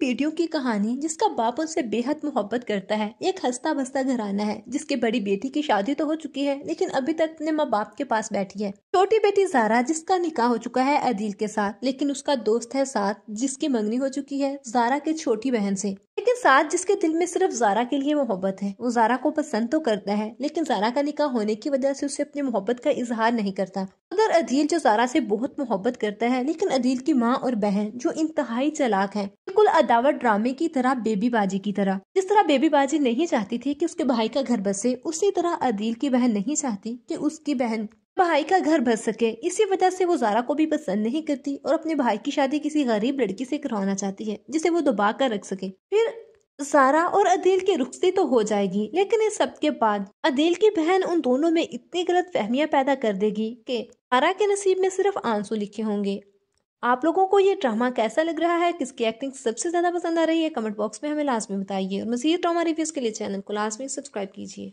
बेटियों की कहानी जिसका बाप उनसे बेहद मोहब्बत करता है एक हंसता बसता घराना है जिसके बड़ी बेटी की शादी तो हो चुकी है लेकिन अभी तक अपने माँ बाप के पास बैठी है छोटी बेटी जारा जिसका निकाह हो चुका है अदील के साथ लेकिन उसका दोस्त है साथ जिसकी मंगनी हो चुकी है जारा के छोटी बहन से लेकिन साथ जिसके दिल में सिर्फ जारा के लिए मोहब्बत है वो जारा को पसंद तो करता है लेकिन जारा का निकाह होने की वजह से उसे अपनी मोहब्बत का इजहार नहीं करता उधर अधील जो जारा से बहुत मोहब्बत करता है लेकिन अधील की माँ और बहन जो इंतहाई चलाक है बिल्कुल अदावत ड्रामे की तरह बेबीबाजी की तरह जिस तरह बेबीबाजी नहीं चाहती थी कि उसके भाई का घर बसे उसी तरह अदील की बहन नहीं चाहती कि उसकी बहन भाई का घर बस सके इसी वजह से वो जारा को भी पसंद नहीं करती और अपने भाई की शादी किसी गरीब लड़की से करवाना चाहती है जिसे वो दबा कर रख सके फिर सारा और अदील की रुखती तो हो जाएगी लेकिन इस सब के बाद अदील की बहन उन दोनों में इतनी गलत फहमियाँ पैदा कर देगी कि सारा के नसीब में सिर्फ आंसू लिखे होंगे आप लोगों को ये ड्रामा कैसा लग रहा है किसकी एक्टिंग सबसे ज़्यादा पसंद आ रही है कमेंट बॉक्स में हमें लास्ट में बताइए और मजीद ड्रामा रिव्यूज़ के लिए चैनल को लास्ट में सब्सक्राइब कीजिए